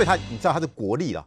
所以他，你知道他是国力了，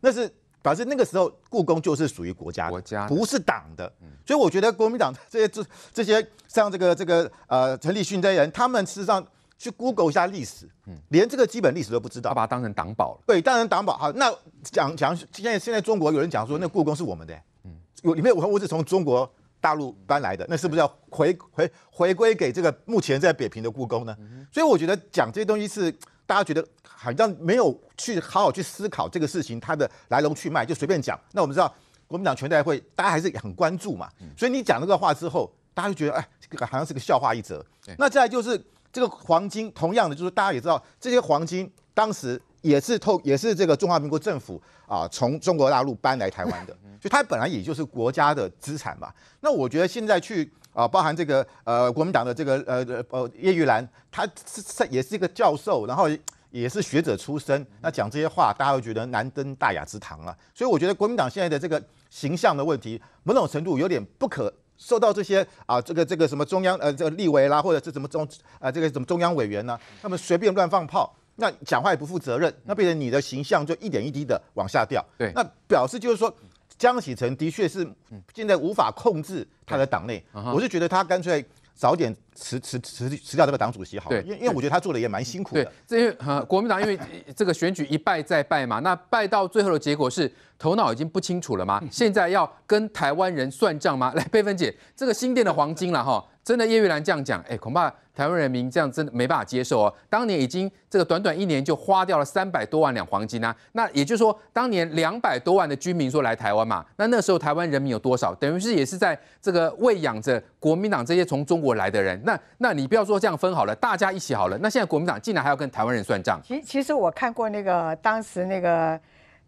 那是反正那个时候故宫就是属于国家，国家不是党的。所以我觉得国民党这些这这些像这个这个呃陈立迅这些人，他们事实上去 Google 一下历史，嗯，连这个基本历史都不知道，他把它当成党宝了。对，当成党宝。好，那讲讲现在现在中国有人讲说那故宫是我们的，嗯，有里面文物是从中国大陆搬来的，那是不是要回回回归给这个目前在北平的故宫呢？所以我觉得讲这些东西是。大家觉得好像没有去好好去思考这个事情它的来龙去脉，就随便讲。那我们知道国民党全代会，大家还是很关注嘛。所以你讲这个话之后，大家就觉得哎，这个好像是个笑话一则。那再就是这个黄金，同样的就是大家也知道，这些黄金当时也是透，也是这个中华民国政府啊，从中国大陆搬来台湾的，所以它本来也就是国家的资产嘛。那我觉得现在去。啊，包含这个呃，国民党的这个呃呃叶玉兰，他是是也是一个教授，然后也是学者出身，那讲这些话，大家会觉得难登大雅之堂了。所以我觉得国民党现在的这个形象的问题，某种程度有点不可受到这些啊，这个这个什么中央呃这个立委啦，或者是什么中啊这个什么中央委员呢，他们随便乱放炮，那讲话也不负责任，那变成你的形象就一点一滴的往下掉。对，那表示就是说。江启臣的确是现在无法控制他的党内，我是觉得他干脆早点辞辞辞辞掉这个党主席好，对，因因为我觉得他做的也蛮辛苦的。因为国民党因为这个选举一败再败嘛，那败到最后的结果是头脑已经不清楚了嘛，现在要跟台湾人算账吗？来，贝芬姐，这个新店的黄金了哈，真的叶玉兰这样讲，哎，恐怕。台湾人民这样真的没办法接受哦。当年已经这个短短一年就花掉了三百多万两黄金呢。那也就是说，当年两百多万的居民说来台湾嘛，那那时候台湾人民有多少？等于是也是在这个喂养着国民党这些从中国来的人。那那你不要说这样分好了，大家一起好了。那现在国民党竟然还要跟台湾人算账。其其实我看过那个当时那个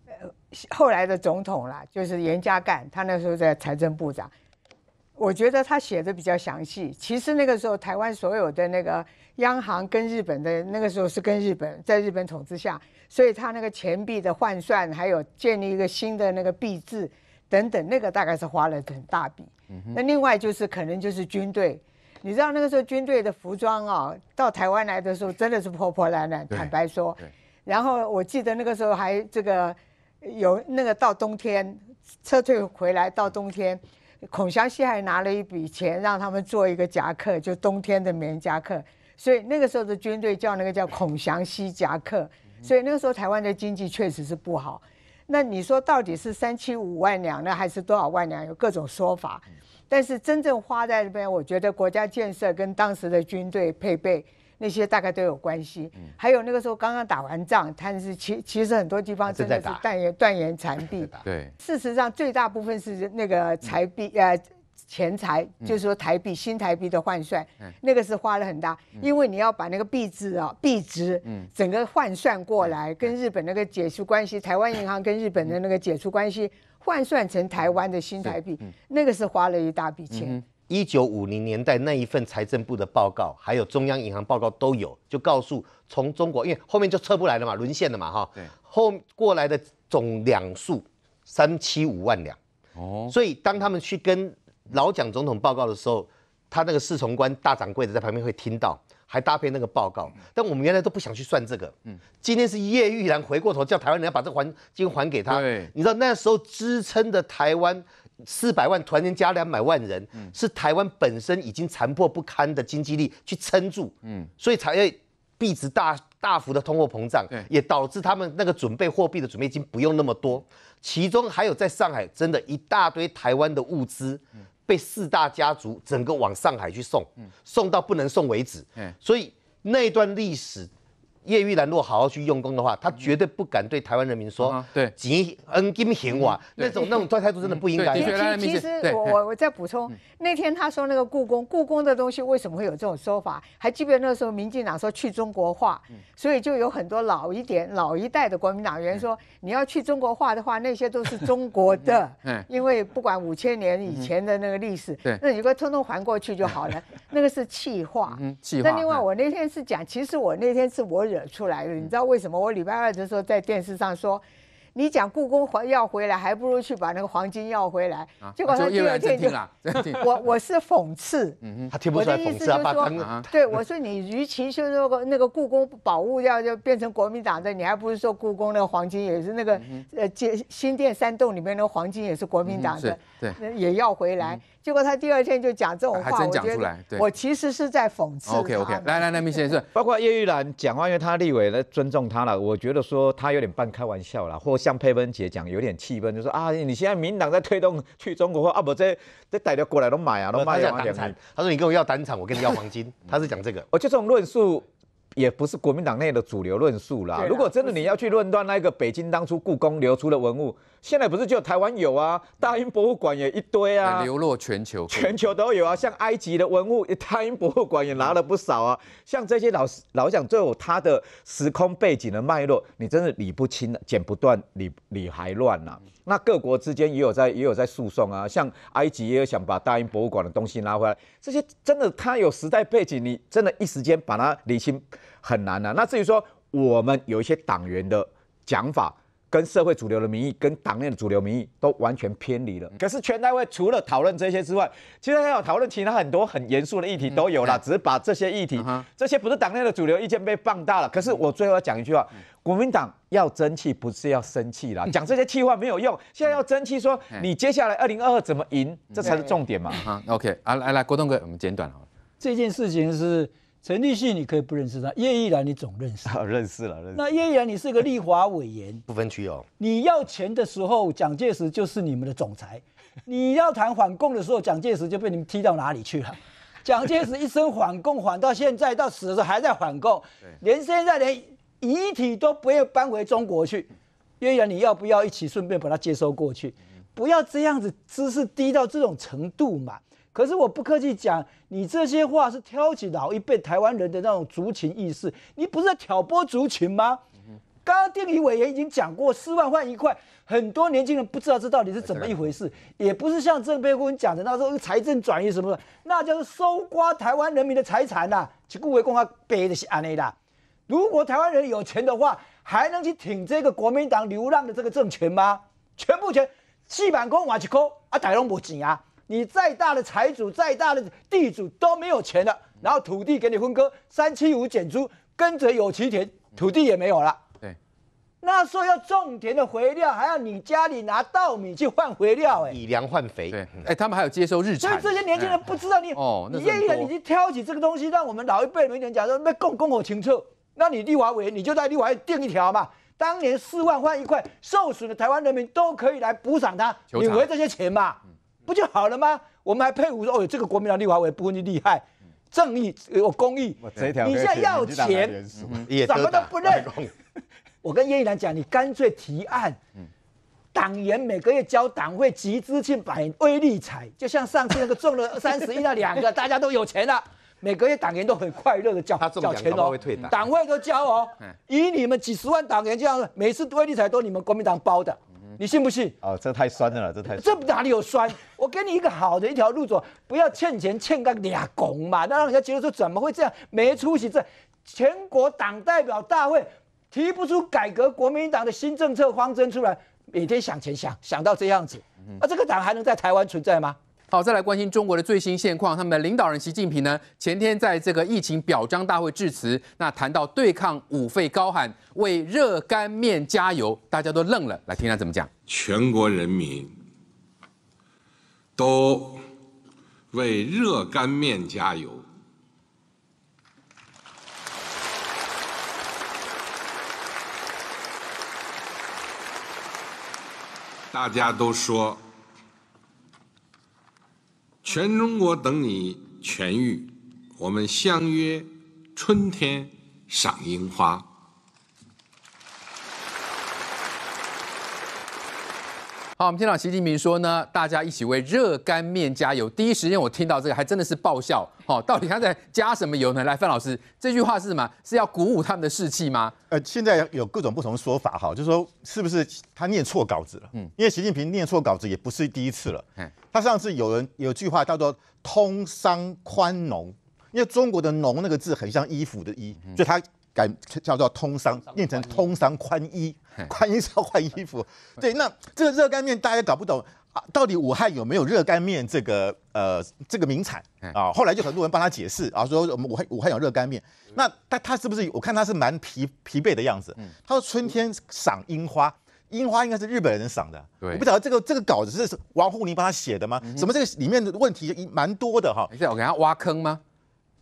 呃后来的总统啦，就是严家淦，他那时候在财政部长。我觉得他写的比较详细。其实那个时候，台湾所有的那个央行跟日本的那个时候是跟日本在日本统治下，所以他那个钱币的换算，还有建立一个新的那个币制等等，那个大概是花了很大笔。那另外就是可能就是军队，你知道那个时候军队的服装啊，到台湾来的时候真的是破破烂烂。坦白说，然后我记得那个时候还这个有那个到冬天撤退回来到冬天。孔祥熙还拿了一笔钱让他们做一个夹克，就冬天的棉夹克，所以那个时候的军队叫那个叫孔祥熙夹克。所以那个时候台湾的经济确实是不好。那你说到底是三七五万两，呢，还是多少万两？有各种说法。但是真正花在那边，我觉得国家建设跟当时的军队配备。那些大概都有关系，还有那个时候刚刚打完仗，但是其其实很多地方真的是断言断言残币。对，事实上最大部分是那个财币，呃，钱财，就是说台币新台币的换算，那个是花了很大，因为你要把那个币值啊币值，嗯，整个换算过来，跟日本那个解除关系，台湾银行跟日本的那个解除关系，换算成台湾的新台币，那个是花了一大笔钱。一九五零年代那一份财政部的报告，还有中央银行报告都有，就告诉从中国，因为后面就撤不来了嘛，沦陷了嘛，哈。后过来的总两数三七五万两。哦。所以当他们去跟老蒋总统报告的时候，他那个侍从官、大掌柜的在旁边会听到，还搭配那个报告。但我们原来都不想去算这个。嗯。今天是叶玉兰回过头叫台湾人要把这还金还给他。对。你知道那时候支撑的台湾？四百万团年加两百万人，嗯，是台湾本身已经残破不堪的经济力去撑住，嗯，所以才会币值大大幅的通货膨胀，也导致他们那个准备货币的准备金不用那么多。其中还有在上海真的一大堆台湾的物资，嗯，被四大家族整个往上海去送，送到不能送为止，所以那段历史。叶玉兰如果好好去用功的话，他绝对不敢对台湾人民说“对，吉恩金行哇，那种那种态度，真的不应该。其实我我我再补充，那天他说那个故宫，故宫的东西为什么会有这种说法？还记得那时候民进党说去中国化，所以就有很多老一点、老一代的国民党员说，你要去中国化的话，那些都是中国的，因为不管五千年以前的那个历史，那你可通通还过去就好了。那个是气话。气话。那另外我那天是讲，其实我那天是我惹。出来的，你知道为什么？我礼拜二的时候在电视上说，你讲故宫还要回来，还不如去把那个黄金要回来。结果他第二天就，我我是讽刺，嗯、他听不出来讽刺啊。对，我说你与其说那个那个故宫宝物要就变成国民党的，你还不是说故宫那个黄金也是那个呃建新店山洞里面那个黄金也是国民党的，对，也要回来。结果他第二天就讲这种话，还真讲出来。对，我其实是在讽刺。OK OK，来来来，明先生，包括叶玉兰讲话，因为他立委了，尊重他了。我觉得说他有点半开玩笑啦，或像佩芬姐讲，有点气愤，就说啊，你现在民党在推动去中国，或啊不这这带的过来都买啊，都买。他讲单产，他说你跟我要单产，我跟你要黄金，他是讲这个。我就这种论述。也不是国民党内的主流论述啦。如果真的你要去论断那个北京当初故宫流出的文物，现在不是就台湾有啊？大英博物馆也一堆啊，流落全球，全球都有啊。像埃及的文物，大英博物馆也拿了不少啊。像这些老老讲，最后它的时空背景的脉络，你真的理不清剪不断，理理还乱呐。那各国之间也有在也有在诉讼啊。像埃及也有想把大英博物馆的东西拿回来，这些真的它有时代背景，你真的一时间把它理清。很难的。那至于说我们有一些党员的讲法，跟社会主流的民意，跟党内的主流民意都完全偏离了。可是全大会除了讨论这些之外，其实还有讨论其他很多很严肃的议题都有了，只是把这些议题，这些不是党内的主流意见被放大了。可是我最后要讲一句话：国民党要争气，不是要生气啦。讲这些气话没有用，现在要争气，说你接下来二零二二怎么赢，这才是重点嘛。哈，OK，啊来来，郭东哥，我们简短了。这件事情是。陈立信，你可以不认识他；叶一然，你总认识。啊，认识了。那叶一然，你是一个立华委员，不分区哦。你要钱的时候，蒋介石就是你们的总裁；你要谈缓共的时候，蒋介石就被你们踢到哪里去了。蒋介石一生缓共缓到现在，到死的时候还在缓共，连现在连遗体都不要搬回中国去。叶毅然，你要不要一起顺便把他接收过去？不要这样子姿势低到这种程度嘛。可是我不客气讲，你这些话是挑起老一辈台湾人的那种族群意识，你不是在挑拨族群吗？刚刚丁力委员已经讲过，四万换一块，很多年轻人不知道这到底是怎么一回事，也不是像郑培坤讲的那时候财政转移什么，的，那就是搜刮台湾人民的财产呐。去顾维公他背的是安内啦，如果台湾人有钱的话，还能去挺这个国民党流浪的这个政权吗？全部钱，地板工往起抠，阿台拢没钱啊。你再大的财主，再大的地主都没有钱了，然后土地给你分割，三七五减租，跟着有其田，土地也没有了。那时候要种田的肥料，还要你家里拿稻米去换肥料，哎，以粮换肥。对，哎，他们还有接收日产。所以这些年轻人不知道你，哦，你愿意你去挑起这个东西，让我们老一辈人讲说那供供我清册，那你立华为，你就在立华为定一条嘛，当年四万换一块，受损的台湾人民都可以来补偿他，你回这些钱嘛。不就好了吗？我们还佩服说，哦，这个国民党立法委不跟你厉害，正义有公益。你现在要钱，什么都不认。我跟叶一兰讲，你干脆提案，党员每个月交党费集资进百微利彩，就像上次那个中了 三十亿那两个，大家都有钱了。每个月党员都很快乐的交交钱哦，党费都交哦。以你们几十万党员这样，每次威利彩都你们国民党包的。你信不信？哦，这太酸了，这太……这哪里有酸？我给你一个好的一条路走，不要欠钱欠个俩拱嘛，那让人家觉得说怎么会这样没出息？这全国党代表大会提不出改革国民党的新政策方针出来，每天想钱想想到这样子，那这个党还能在台湾存在吗？好，再来关心中国的最新现况。他们的领导人习近平呢，前天在这个疫情表彰大会致辞，那谈到对抗五费高喊“为热干面加油”，大家都愣了。来听他怎么讲：“全国人民都为热干面加油，大家都说。”全中国等你痊愈，我们相约春天赏樱花。好，我们听到习近平说呢，大家一起为热干面加油。第一时间我听到这个，还真的是爆笑。好，到底他在加什么油呢？来，范老师，这句话是什么？是要鼓舞他们的士气吗？呃，现在有各种不同的说法，哈，就是说是不是他念错稿子了？嗯，因为习近平念错稿子也不是第一次了。嗯，他上次有人有句话叫做“通商宽农”，因为中国的“农”那个字很像衣服的“衣”，就他。改叫做通商，变成通商宽衣，宽衣是要换衣服。对，那这个热干面大家搞不懂，到底武汉有没有热干面这个呃这个名产啊？后来就很多人帮他解释啊，说我们武汉武汉有热干面。那他他是不是？我看他是蛮疲疲惫的样子。他说春天赏樱花，樱花应该是日本人赏的。对，我不晓得这个这个稿子是王沪宁帮他写的吗？什么这个里面的问题蛮多的哈。没事，我给他挖坑吗？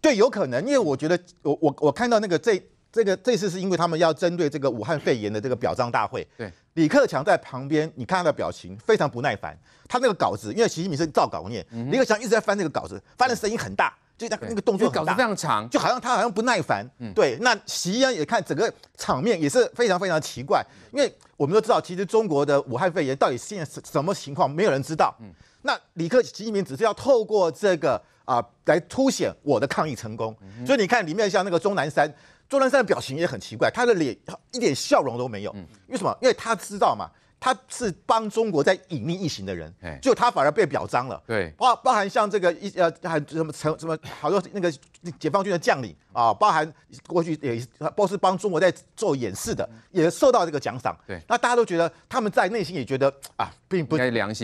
对，有可能，因为我觉得我我我看到那个这。这个这次是因为他们要针对这个武汉肺炎的这个表彰大会，对李克强在旁边，你看他的表情非常不耐烦。他那个稿子，因为习近平是照稿念，李克强一直在翻那个稿子，翻的声音很大，就那那个动作。就稿子非常长，就好像他好像不耐烦。对，那习也看整个场面也是非常非常奇怪，因为我们都知道，其实中国的武汉肺炎到底现在什什么情况，没有人知道。嗯，那李克习近平只是要透过这个啊来凸显我的抗疫成功，所以你看里面像那个钟南山。周南山的表情也很奇怪，他的脸一点笑容都没有。为什么？因为他知道嘛。他是帮中国在隐匿一行的人，就他反而被表彰了。包包含像这个一呃，还什么成什么好多那个解放军的将领啊，包含过去也都是帮中国在做演示的，也受到这个奖赏。对，那大家都觉得他们在内心也觉得啊，并不不安，良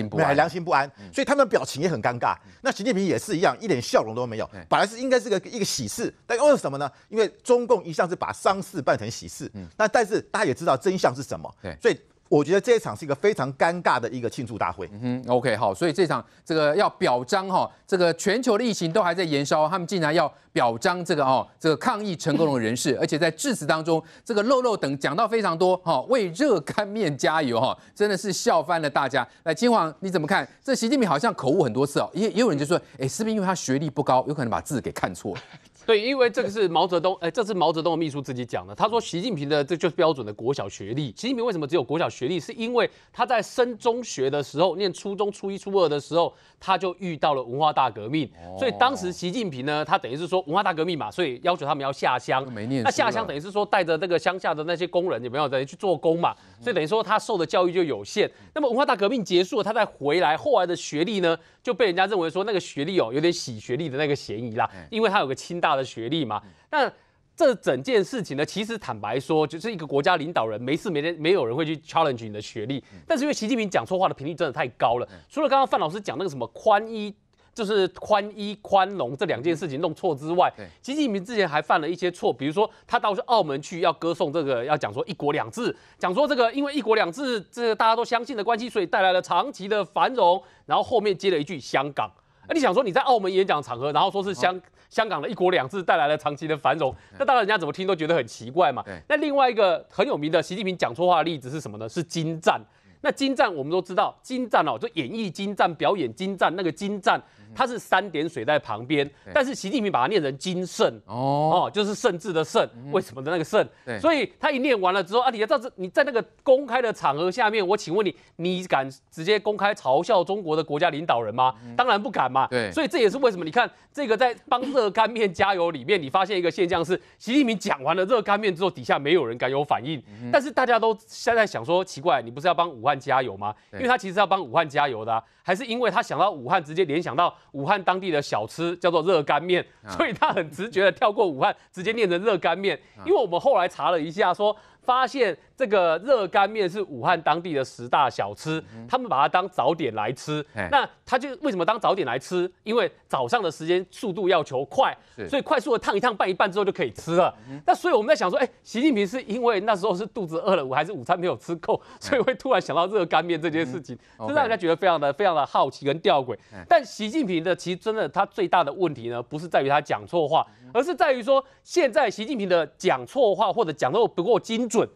心不安，所以他们表情也很尴尬。那习近平也是一样，一点笑容都没有。本来是应该是个一个喜事，但为什么呢？因为中共一向是把丧事办成喜事。嗯，那但是大家也知道真相是什么。对，所以。我觉得这一场是一个非常尴尬的一个庆祝大会。嗯哼，OK，好，所以这场这个要表彰哈，这个全球的疫情都还在延烧，他们竟然要表彰这个哦，这个抗疫成功的人士，而且在致辞当中，这个肉肉等讲到非常多哈，为热干面加油哈，真的是笑翻了大家。来，金黄你怎么看？这习近平好像口误很多次哦，也也有人就说，哎，是不是因为他学历不高，有可能把字给看错了？对，因为这个是毛泽东，哎，这是毛泽东的秘书自己讲的。他说，习近平的这就是标准的国小学历。习近平为什么只有国小学历？是因为他在升中学的时候，念初中、初一、初二的时候，他就遇到了文化大革命。所以当时习近平呢，他等于是说文化大革命嘛，所以要求他们要下乡。没念，下乡等于是说带着那个乡下的那些工人，有没有在去做工嘛？所以等于说他受的教育就有限。那么文化大革命结束，了，他再回来，后来的学历呢，就被人家认为说那个学历哦，有点洗学历的那个嫌疑啦，因为他有个清大。的学历嘛，但这整件事情呢，其实坦白说，就是一个国家领导人没事没人没有人会去 challenge 你的学历。但是因为习近平讲错话的频率真的太高了，除了刚刚范老师讲那个什么宽衣。就是宽衣宽容这两件事情弄错之外，习近平之前还犯了一些错，比如说他到澳门去要歌颂这个，要讲说一国两制，讲说这个因为一国两制这大家都相信的关系，所以带来了长期的繁荣，然后后面接了一句香港。那你想说你在澳门演讲场合，然后说是香香港的一国两制带来了长期的繁荣，那当然人家怎么听都觉得很奇怪嘛。那另外一个很有名的习近平讲错话的例子是什么呢？是金湛。那精湛，我们都知道，精湛哦，就演绎精湛，表演精湛，那个精湛，它是三点水在旁边。但是习近平把它念成金圣哦，哦，就是圣字的圣，为什么的那个圣？所以他一念完了之后，啊，你要到这，你在那个公开的场合下面，我请问你，你敢直接公开嘲笑中国的国家领导人吗？当然不敢嘛。对，所以这也是为什么，你看这个在帮热干面加油里面，你发现一个现象是，习近平讲完了热干面之后，底下没有人敢有反应，但是大家都现在想说，奇怪，你不是要帮武汉？加油吗？因为他其实要帮武汉加油的，还是因为他想到武汉，直接联想到武汉当地的小吃叫做热干面，所以他很直觉的跳过武汉，直接念成热干面。因为我们后来查了一下，说。发现这个热干面是武汉当地的十大小吃，他们把它当早点来吃。那他就为什么当早点来吃？因为早上的时间速度要求快，所以快速的烫一烫、拌一拌之后就可以吃了。那所以我们在想说，哎，习近平是因为那时候是肚子饿了，还是午餐没有吃够，所以会突然想到热干面这件事情，这让人家觉得非常的、非常的好奇跟吊诡。但习近平的其实真的他最大的问题呢，不是在于他讲错话。而是在于说，现在习近平的讲错话或者讲的不够精准，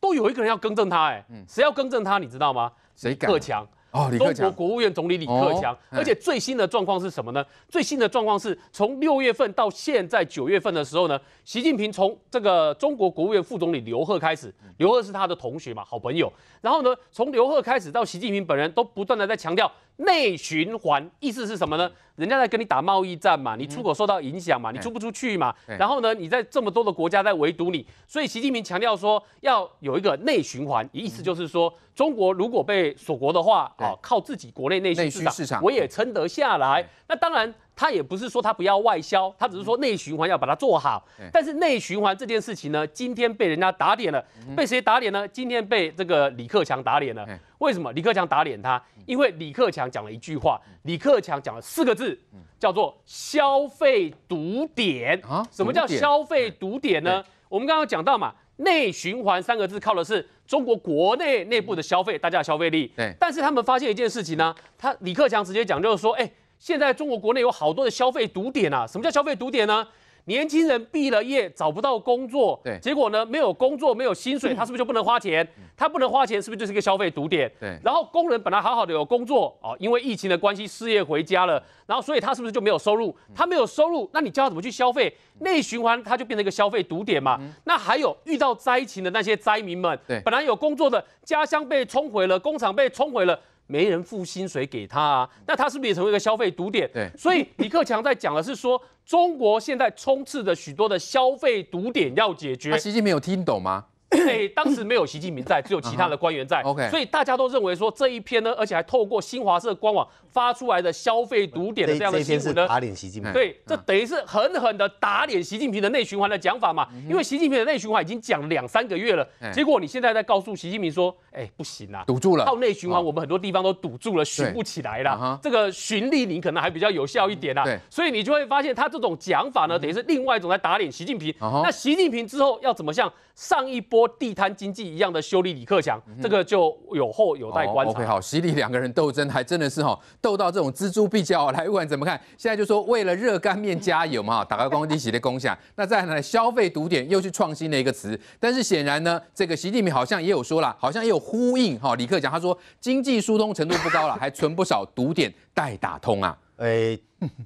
都有一个人要更正他。哎，谁要更正他？你知道吗？谁？李克强。哦，中国国务院总理李克强。而且最新的状况是什么呢？最新的状况是从六月份到现在九月份的时候呢，习近平从这个中国国务院副总理刘鹤开始，刘鹤是他的同学嘛，好朋友。然后呢，从刘鹤开始到习近平本人都不断的在强调内循环，意思是什么呢？人家在跟你打贸易战嘛，你出口受到影响嘛，你出不出去嘛？然后呢，你在这么多的国家在围堵你，所以习近平强调说要有一个内循环，意思就是说，中国如果被锁国的话，啊，靠自己国内内需市场，我也撑得下来。那当然。他也不是说他不要外销，他只是说内循环要把它做好。但是内循环这件事情呢，今天被人家打脸了，被谁打脸呢？今天被这个李克强打脸了。为什么李克强打脸他？因为李克强讲了一句话，李克强讲了四个字，叫做消费堵点啊。什么叫消费堵点呢？我们刚刚讲到嘛，内循环三个字靠的是中国国内内部的消费，大家的消费力。但是他们发现一件事情呢，他李克强直接讲就是说，哎。现在中国国内有好多的消费堵点啊！什么叫消费堵点呢？年轻人毕了业找不到工作，对，结果呢没有工作没有薪水，他是不是就不能花钱？他不能花钱，是不是就是一个消费堵点？对。然后工人本来好好的有工作哦，因为疫情的关系失业回家了，然后所以他是不是就没有收入？他没有收入，那你教他怎么去消费？内循环他就变成一个消费堵点嘛。那还有遇到灾情的那些灾民们，对，本来有工作的家乡被冲毁了，工厂被冲毁了。没人付薪水给他啊，那他是不是也成为一个消费堵点？对，所以李克强在讲的是说，中国现在充斥着许多的消费堵点要解决。习近平有听懂吗？因为当时没有习近平在，只有其他的官员在。OK，所以大家都认为说这一篇呢，而且还透过新华社官网发出来的消费堵点的这样的新闻呢，打脸习近平。对，这等于是狠狠的打脸习近平的内循环的讲法嘛。因为习近平的内循环已经讲两三个月了，结果你现在在告诉习近平说，哎，不行啦，堵住了，靠内循环，我们很多地方都堵住了，循不起来了。这个循例你可能还比较有效一点啦。所以你就会发现他这种讲法呢，等于是另外一种在打脸习近平。那习近平之后要怎么向？上一波地摊经济一样的修理李克强，这个就有后有待观察。OK，好，习李两个人斗争还真的是哈，斗到这种锱铢必较来，不管怎么看，现在就说为了热干面加油嘛 打开光地喜的共享。那再来消费堵点又去创新的一个词，但是显然呢，这个习近平好像也有说了，好像也有呼应哈，李克强他说经济疏通程度不高了，还存不少堵点待打通啊。诶，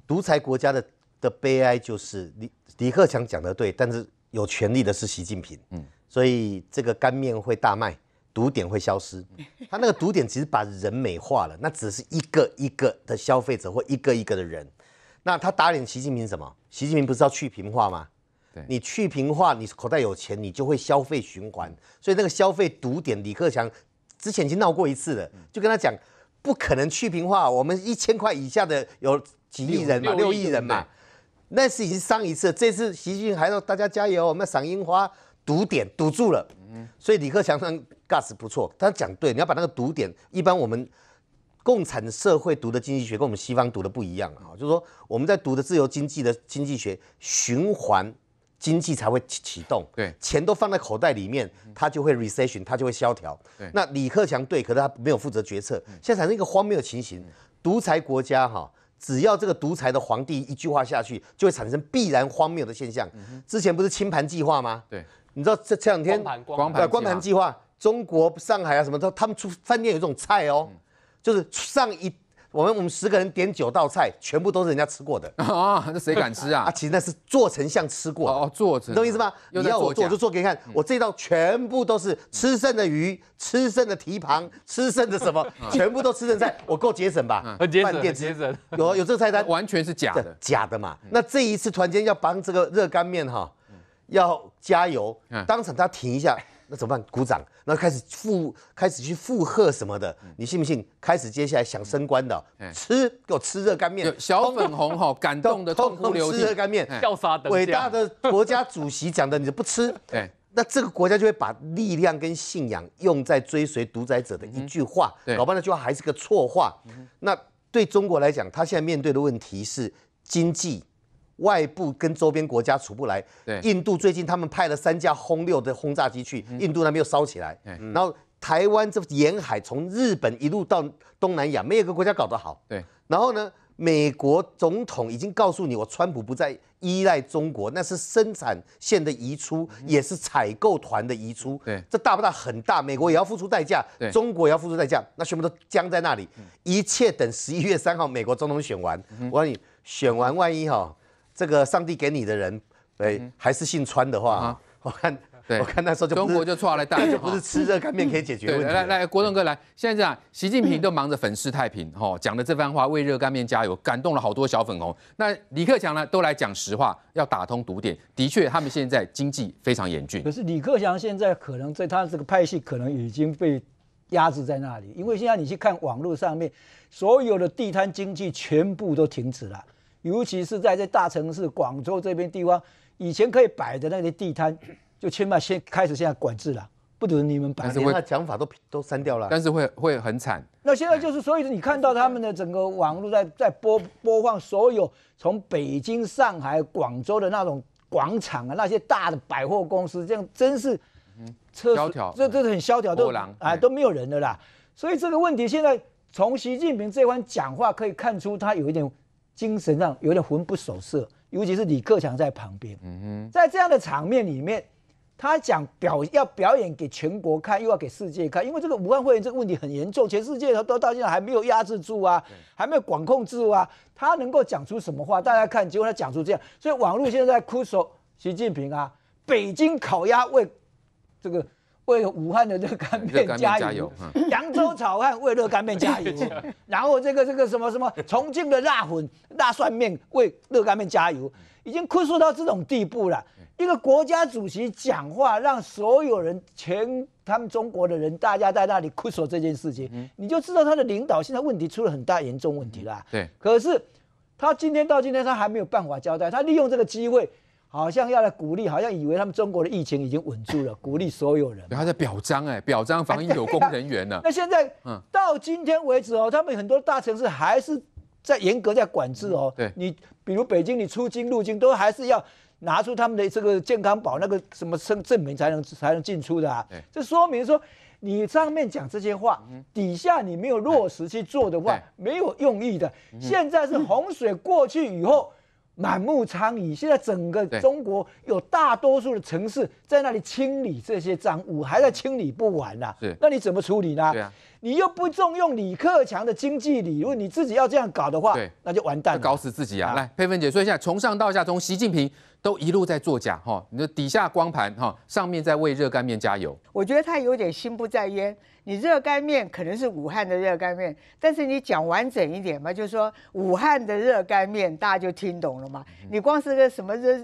独裁国家的的悲哀就是李李克强讲的对，但是。有权力的是习近平，嗯，所以这个干面会大卖，毒点会消失。他那个毒点其实把人美化了，那只是一个一个的消费者或一个一个的人。那他打脸习近平什么？习近平不是要去平化吗？你去平化，你口袋有钱，你就会消费循环，所以那个消费毒点，李克强之前已经闹过一次了，就跟他讲，不可能去平化。我们一千块以下的有几亿人嘛，六亿人嘛。那是已经上一次，这次习近平还说大家加油，我们赏樱花堵点堵住了，所以李克强上 gas 不错，他讲对，你要把那个堵点，一般我们共产社会读的经济学跟我们西方读的不一样啊，就是说我们在读的自由经济的经济学循环经济才会启启动，对，钱都放在口袋里面，它就会 recession，它就会萧条，那李克强对，可是他没有负责决策，现在产生一个荒谬的情形，独裁国家哈。只要这个独裁的皇帝一句话下去，就会产生必然荒谬的现象。之前不是清盘计划吗？对，你知道这这两天光盘光盘计划，中国上海啊什么，他们出饭店有一种菜哦，就是上一。我们我们十个人点九道菜，全部都是人家吃过的啊！那谁敢吃啊？啊，其实那是做成像吃过哦，做成，你懂意思吗？你要我做就做给你看，我这道全部都是吃剩的鱼，吃剩的蹄膀，吃剩的什么，全部都吃剩菜，我够节省吧？很节省，饭店有有这个菜单，完全是假的，假的嘛！那这一次团建要帮这个热干面哈，要加油，当场他停一下。那怎么办？鼓掌，那开始附开始去附和什么的，你信不信？开始接下来想升官的，吃给我吃热干面，小粉红哈感动的痛哭流涕，伟大的国家主席讲的你不吃，那这个国家就会把力量跟信仰用在追随独裁者的一句话，老半那句话还是个错话。那对中国来讲，他现在面对的问题是经济。外部跟周边国家处不来，对印度最近他们派了三架轰六的轰炸机去印度那边又烧起来，然后台湾这沿海从日本一路到东南亚没有个国家搞得好，对，然后呢，美国总统已经告诉你，我川普不再依赖中国，那是生产线的移出，也是采购团的移出，对，这大不大很大，美国也要付出代价，中国也要付出代价，那全部都僵在那里，一切等十一月三号美国总统选完，我问你，选完万一哈？这个上帝给你的人，对，还是姓川的话，我看，我看那时候就中国就错了，大然 就不是吃热干面可以解决问题。来来，国栋哥来，现在习近平都忙着粉饰太平，吼，讲的这番话为热干面加油，感动了好多小粉红。那李克强呢，都来讲实话，要打通堵点，的确，他们现在经济非常严峻。可是李克强现在可能在他这个派系可能已经被压制在那里，因为现在你去看网络上面所有的地摊经济全部都停止了。尤其是在这大城市广州这边地方，以前可以摆的那些地摊，就起码先开始现在管制了，不准你们摆。但是会讲法都都删掉了。但是会会很惨。那现在就是，所以你看到他们的整个网络在在播播放，所有从北京、上海、广州的那种广场啊，那些大的百货公司，这样真是，萧条，这这是很萧条，都哎都没有人的啦。所以这个问题现在从习近平这番讲话可以看出，他有一点。精神上有点魂不守舍，尤其是李克强在旁边。嗯哼，在这样的场面里面，他讲表要表演给全国看，又要给世界看，因为这个武汉会炎这个问题很严重，全世界都到现在还没有压制住啊，还没有管控住啊。他能够讲出什么话？大家看，结果他讲出这样，所以网络现在在哭诉习近平啊，北京烤鸭为这个。为武汉的热干 面加油，扬州炒饭为热干面加油，然后这个这个什么什么重庆的辣粉、辣蒜面为热干面加油，已经哭缩到这种地步了。一个国家主席讲话，让所有人全他们中国的人，大家在那里哭诉这件事情，你就知道他的领导现在问题出了很大严重问题了。对，可是他今天到今天他还没有办法交代，他利用这个机会。好像要来鼓励，好像以为他们中国的疫情已经稳住了，鼓励所有人。然他在表彰哎，表彰防疫有功人员呢。那现在，嗯，到今天为止哦，他们很多大城市还是在严格在管制哦。对。你比如北京，你出京入境都还是要拿出他们的这个健康宝那个什么证证明才能才能进出的啊。这说明说你上面讲这些话，底下你没有落实去做的话，没有用意的。现在是洪水过去以后。满目疮痍。现在整个中国有大多数的城市在那里清理这些赃物，还在清理不完呐。那你怎么处理呢？啊，你又不重用李克强的经济理，如果你自己要这样搞的话，那就完蛋，搞死自己啊！来，佩芬姐说一下，从上到下，从习近平。都一路在作假哈，你的底下光盘哈，上面在为热干面加油。我觉得他有点心不在焉。你热干面可能是武汉的热干面，但是你讲完整一点嘛，就是说武汉的热干面，大家就听懂了嘛。你光是个什么热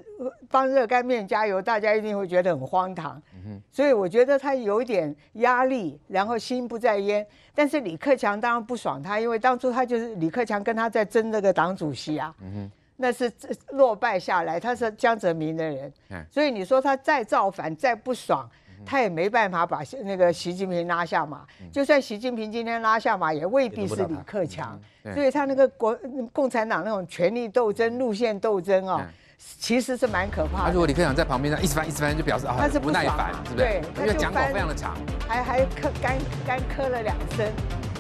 帮热干面加油，大家一定会觉得很荒唐。嗯所以我觉得他有点压力，然后心不在焉。但是李克强当然不爽他，因为当初他就是李克强跟他在争那个党主席啊。嗯哼。那是落败下来，他是江泽民的人，所以你说他再造反再不爽，他也没办法把那个习近平拉下马。就算习近平今天拉下马，也未必是李克强。所以他那个国共产党那种权力斗争、路线斗争啊，其实是蛮可怕的。他如果李克强在旁边，他一直翻一直翻，就表示他是不耐烦，是不是？对，他为讲稿非常的长。还还磕干干磕了两声，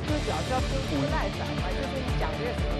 就表示不耐烦嘛，就是你讲的。